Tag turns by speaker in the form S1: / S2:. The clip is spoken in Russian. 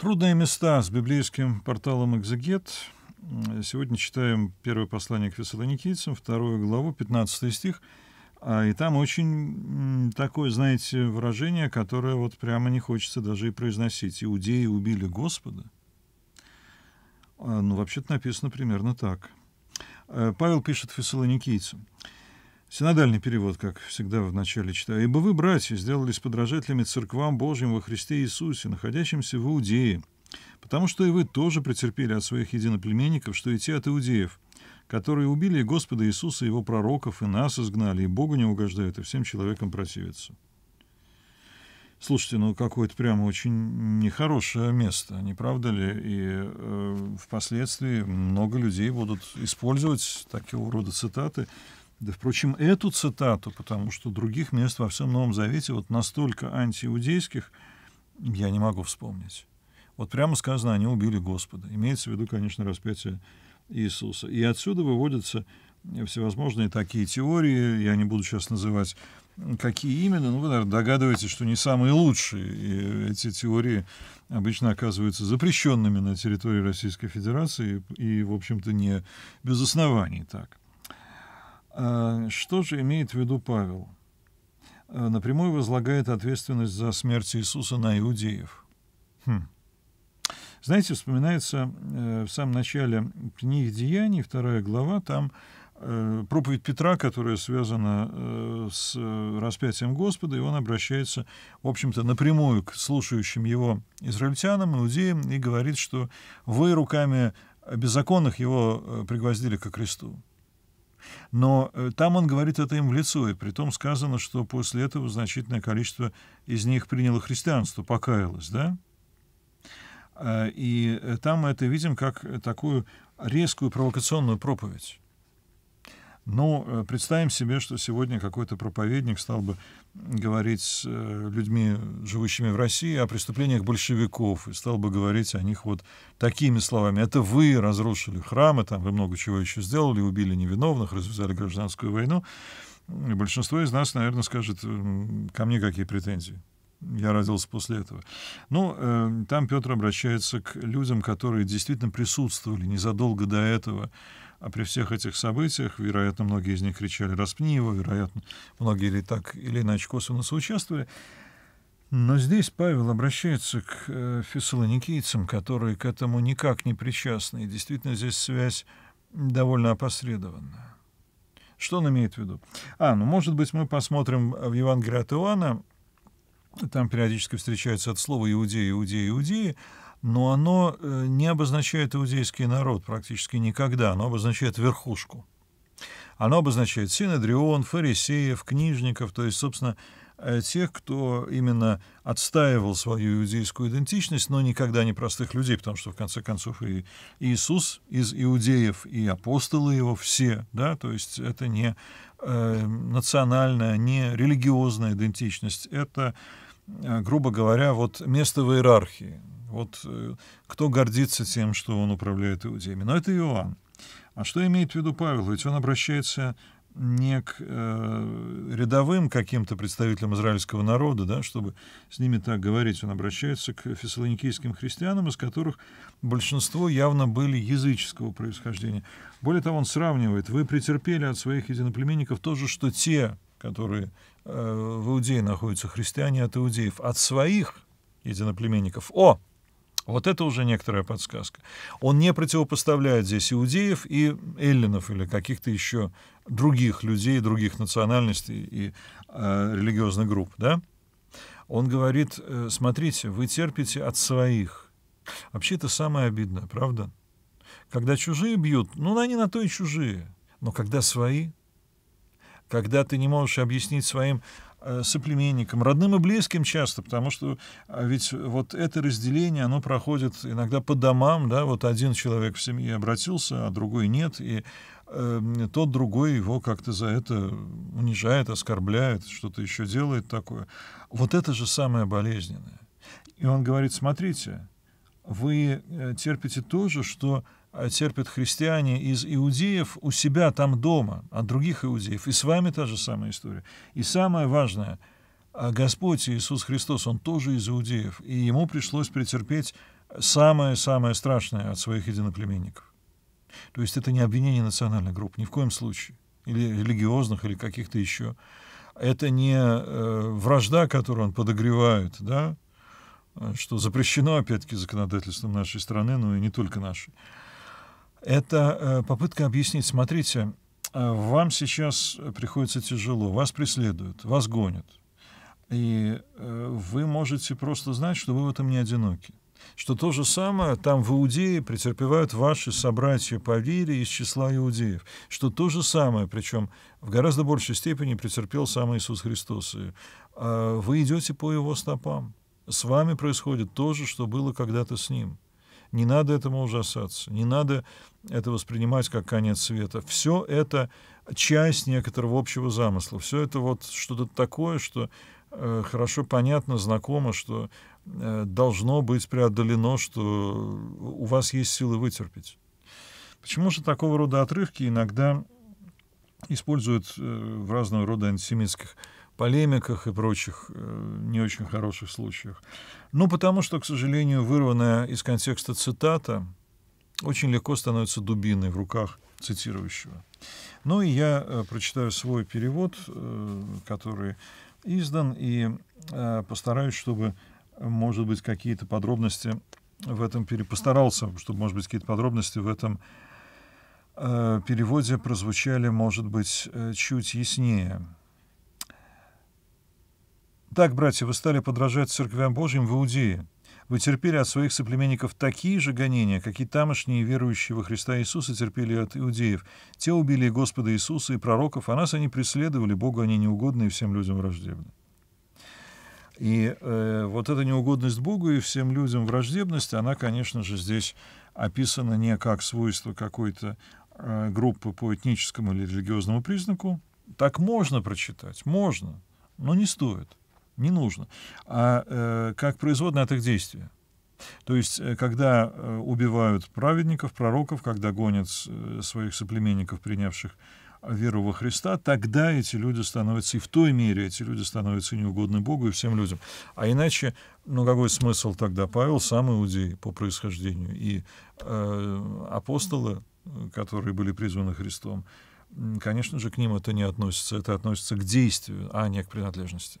S1: Трудные места с библейским порталом «Экзегет». Сегодня читаем первое послание к Фессалоникийцам, вторую главу, 15 стих. А, и там очень такое, знаете, выражение, которое вот прямо не хочется даже и произносить. «Иудеи убили Господа». А, ну, вообще-то написано примерно так. Э, Павел пишет фессалоникийцам. Синодальный перевод, как всегда в начале читаю. «Ибо вы, братья, сделались подражателями церквам Божьим во Христе Иисусе, находящимся в Иудее, потому что и вы тоже претерпели от своих единоплеменников, что и те от иудеев, которые убили Господа Иисуса, его пророков, и нас изгнали, и Богу не угождают, и всем человекам противятся». Слушайте, ну какое-то прямо очень нехорошее место, не правда ли? И э, впоследствии много людей будут использовать такие рода цитаты да, впрочем, эту цитату, потому что других мест во всем Новом Завете вот настолько антииудейских я не могу вспомнить. Вот прямо сказано, они убили Господа. Имеется в виду, конечно, распятие Иисуса. И отсюда выводятся всевозможные такие теории, я не буду сейчас называть, какие именно, ну, вы, наверное, догадываетесь, что не самые лучшие. И эти теории обычно оказываются запрещенными на территории Российской Федерации и, в общем-то, не без оснований так. А, что же имеет в виду Павел? А, напрямую возлагает ответственность за смерть Иисуса на иудеев. Хм. Знаете, вспоминается э, в самом начале книги Деяний, вторая глава, там э, проповедь Петра, которая связана э, с распятием Господа, и он обращается, в общем-то, напрямую к слушающим его израильтянам, иудеям, и говорит, что вы руками беззаконных его пригвоздили ко кресту. Но э, там он говорит это им в лицо, и при том сказано, что после этого значительное количество из них приняло христианство, покаялось, да? Э, и э, там мы это видим как такую резкую провокационную проповедь. Но ну, э, представим себе, что сегодня какой-то проповедник стал бы говорить с э, людьми, живущими в России, о преступлениях большевиков, и стал бы говорить о них вот такими словами. Это вы разрушили храмы, там вы много чего еще сделали, убили невиновных, развязали гражданскую войну. И большинство из нас, наверное, скажет, ко мне какие претензии. Я родился после этого. Ну, э, там Петр обращается к людям, которые действительно присутствовали незадолго до этого а при всех этих событиях, вероятно, многие из них кричали «распни его», вероятно, многие или так, или иначе косвенно соучаствовали. Но здесь Павел обращается к э, фессалоникийцам, которые к этому никак не причастны, и действительно здесь связь довольно опосредованная. Что он имеет в виду? А, ну, может быть, мы посмотрим в Евангелии от Иоанна, там периодически встречается от слова «иудеи», «иудеи», «иудеи», но оно э, не обозначает иудейский народ практически никогда, оно обозначает верхушку. Оно обозначает синедрион, фарисеев, книжников, то есть, собственно, э, тех, кто именно отстаивал свою иудейскую идентичность, но никогда не простых людей, потому что, в конце концов, и Иисус из иудеев, и апостолы его все, да, то есть это не э, национальная, не религиозная идентичность, это, э, грубо говоря, вот место в иерархии, вот э, кто гордится тем, что он управляет иудеями? Но это Иоанн. А что имеет в виду Павел? Ведь он обращается не к э, рядовым каким-то представителям израильского народа, да, чтобы с ними так говорить, он обращается к фессалоникийским христианам, из которых большинство явно были языческого происхождения. Более того, он сравнивает, вы претерпели от своих единоплеменников то же, что те, которые э, в Иудее находятся, христиане от иудеев, от своих единоплеменников. О, вот это уже некоторая подсказка. Он не противопоставляет здесь иудеев и эллинов или каких-то еще других людей, других национальностей и э, религиозных групп. Да? Он говорит, э, смотрите, вы терпите от своих. Вообще это самое обидное, правда? Когда чужие бьют, ну они на то и чужие. Но когда свои, когда ты не можешь объяснить своим Э, соплеменникам, родным и близким часто, потому что а, ведь вот это разделение, оно проходит иногда по домам, да, вот один человек в семье обратился, а другой нет, и э, тот другой его как-то за это унижает, оскорбляет, что-то еще делает такое. Вот это же самое болезненное. И он говорит, смотрите, вы э, терпите то же, что Э, терпят христиане из иудеев у себя там дома, от других иудеев. И с вами та же самая история. И самое важное, э, Господь Иисус Христос, Он тоже из иудеев, и Ему пришлось претерпеть самое-самое страшное от своих единоплеменников. То есть это не обвинение национальных групп, ни в коем случае, или религиозных, или каких-то еще. Это не э, вражда, которую он подогревает, да, э, что запрещено, опять-таки, законодательством нашей страны, но ну и не только нашей. Это э, попытка объяснить, смотрите, э, вам сейчас приходится тяжело, вас преследуют, вас гонят. И э, вы можете просто знать, что вы в этом не одиноки. Что то же самое там в Иудее претерпевают ваши собратья по вере из числа иудеев. Что то же самое, причем в гораздо большей степени претерпел сам Иисус Христос. И, вы идете по его стопам. С вами происходит то же, что было когда-то с ним. Не надо этому ужасаться, не надо это воспринимать как конец света. Все это часть некоторого общего замысла. Все это вот что-то такое, что э, хорошо понятно, знакомо, что э, должно быть преодолено, что у вас есть силы вытерпеть. Почему же такого рода отрывки иногда используют э, в разного рода антисемитских полемиках и прочих э, не очень хороших случаях. Ну, потому что, к сожалению, вырванная из контекста цитата очень легко становится дубиной в руках цитирующего. Ну и я э, прочитаю свой перевод, э, который издан, и э, постараюсь, чтобы, может быть, какие-то подробности в этом перепостарался, чтобы, может быть, какие-то подробности в этом э, переводе прозвучали, может быть, э, чуть яснее. Так, братья, вы стали подражать церквям Божьим в Иудее. Вы терпели от своих соплеменников такие же гонения, какие тамошние верующие во Христа Иисуса терпели от иудеев. Те убили Господа Иисуса и пророков, а нас они преследовали, Богу они неугодны и всем людям враждебны. И э, вот эта неугодность Богу и всем людям враждебность, она, конечно же, здесь описана не как свойство какой-то э, группы по этническому или религиозному признаку. Так можно прочитать, можно, но не стоит не нужно, а э, как производное от их действия. То есть, э, когда э, убивают праведников, пророков, когда гонят своих соплеменников, принявших веру во Христа, тогда эти люди становятся, и в той мере эти люди становятся неугодны Богу и всем людям. А иначе, ну какой смысл тогда? Павел сам иудей по происхождению, и э, апостолы, которые были призваны Христом, конечно же, к ним это не относится, это относится к действию, а не к принадлежности.